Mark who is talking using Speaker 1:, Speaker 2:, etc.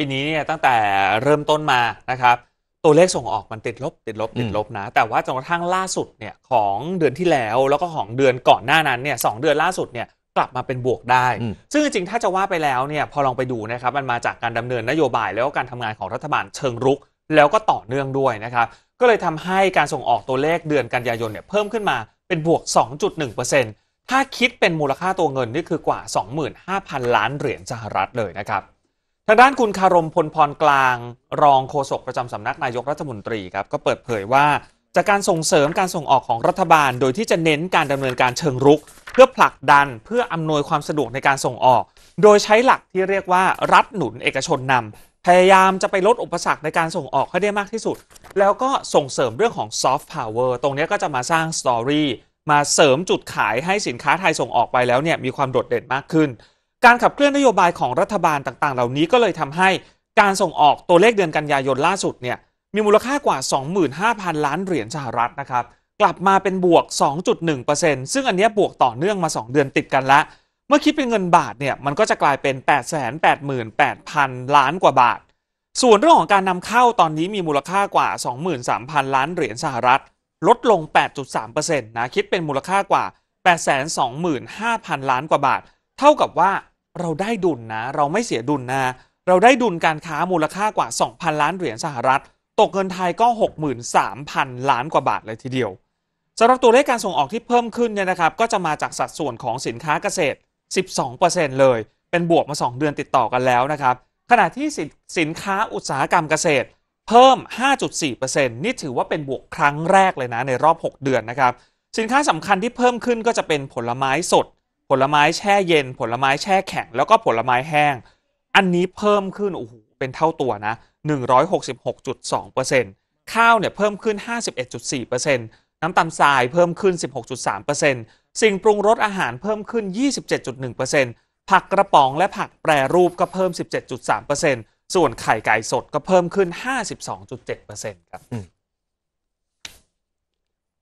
Speaker 1: ปีนี้เนี่ยตั้งแต่เริ่มต้นมานะครับตัวเลขส่งออกมันติดลบ ติดลบติดลบนะแต่ว่าจนกระทั่งล่าสุดเนี่ยของเดือนที่แล้วแล้วก็ของเดือนก่อนหน้านั้นเนี่ยสเดือนล่าสุดเนี่ยกลับมาเป็นบวกได้ ซึ่งจริงๆถ้าจะว่าไปแล้วเนี่ยพอลองไปดูนะครับมันมาจากการดำเนินนโยบายแล้วก็การทำงานของรัฐบาลเชิงรุก แล้วก็ต่อเนื่องด้วยนะครับก็เลยทำให้การส่งออกตัวเลขเดือนกันยายนเนี่ยเพิ่มขึ้นมาเป็นบวก 2.1%ถ้าคิดเป็นมูลค่าตัวเงินนี่คือกว่า 25,000 ล้านเหรียญสหรัฐเลยนะครับทางด้านคุณคารมพลพรกลาง รองโฆษกประจำสำนักนายกรัฐมนตรีครับก็เปิดเผยว่าจากการส่งเสริมการส่งออกของรัฐบาล โดยที่จะเน้นการดำเนินการเชิงรุก เพื่อผลักดันเพื่ออำนวยความสะดวกในการส่งออก โดยใช้หลักที่เรียกว่ารัฐหนุนเอกชนนำ พยายามจะไปลดอุปสรรคในการส่งออกให้ได้มากที่สุด แล้วก็ส่งเสริมเรื่องของซอฟต์พาวเวอร์ตรงนี้ก็จะมาสร้างสตอรี่มาเสริมจุดขายให้สินค้าไทยส่งออกไปแล้วเนี่ยมีความโดดเด่นมากขึ้นการขับเคลื่อนนโยบายของรัฐบาลต่างๆ เหล่านี้ก็เลยทำให้การส่งออกตัวเลขเดือนกันยายนล่าสุดเนี่ยมีมูลค่ากว่า 25,000 ล้านเหรียญสหรัฐนะครับ กลับมาเป็นบวก 2.1%ซึ่งอันนี้บวกต่อเนื่องมา 2 เดือนติดกันละเมื่อคิดเป็นเงินบาทเนี่ยมันก็จะกลายเป็น 888,000 ล้านกว่าบาท ส่วนเรื่องของการนำเข้าตอนนี้มีมูลค่ากว่า 23,000 ล้านเหรียญสหรัฐลดลง 8.3%นะคิดเป็นมูลค่ากว่า 825,000 ล้านกว่าบาท เท่ากับว่าเราได้ดุลนะ เราไม่เสียดุลนะ เราได้ดุลการค้ามูลค่ากว่า 2,000 ล้านเหรียญสหรัฐ ตกเงินไทยก็ 63,000 ล้านกว่าบาทเลยทีเดียวสำหรับตัวเลขการส่งออกที่เพิ่มขึ้นเนี่ยนะครับก็จะมาจากสัดส่วนของสินค้าเกษตร 12%เลย เป็นบวกมา 2 เดือนติดต่อกันแล้วนะครับ ขณะที่สินค้าอุตสาหกรรมเกษตร เพิ่ม 5.4%นี่ถือว่าเป็นบวกครั้งแรกเลยนะ ในรอบ 6 เดือนนะครับสินค้าสำคัญที่เพิ่มขึ้นก็จะเป็นผลไม้สดผลไม้แช่เย็นผลไม้แช่แข็งแล้วก็ผลไม้แห้ง อันนี้เพิ่มขึ้นโอ้โหเป็นเท่าตัวนะ 166.2%ข้าวเนี่ยเพิ่มขึ้น 51.4%น้ำตาลทรายเพิ่มขึ้น 16.3%สิ่งปรุงรสอาหารเพิ่มขึ้น 27.1%ผักกระป๋องและผักแปรรูปก็เพิ่ม 17.3%ส่วนไข่ไก่สดก็เพิ่มขึ้น 52.7%ครับ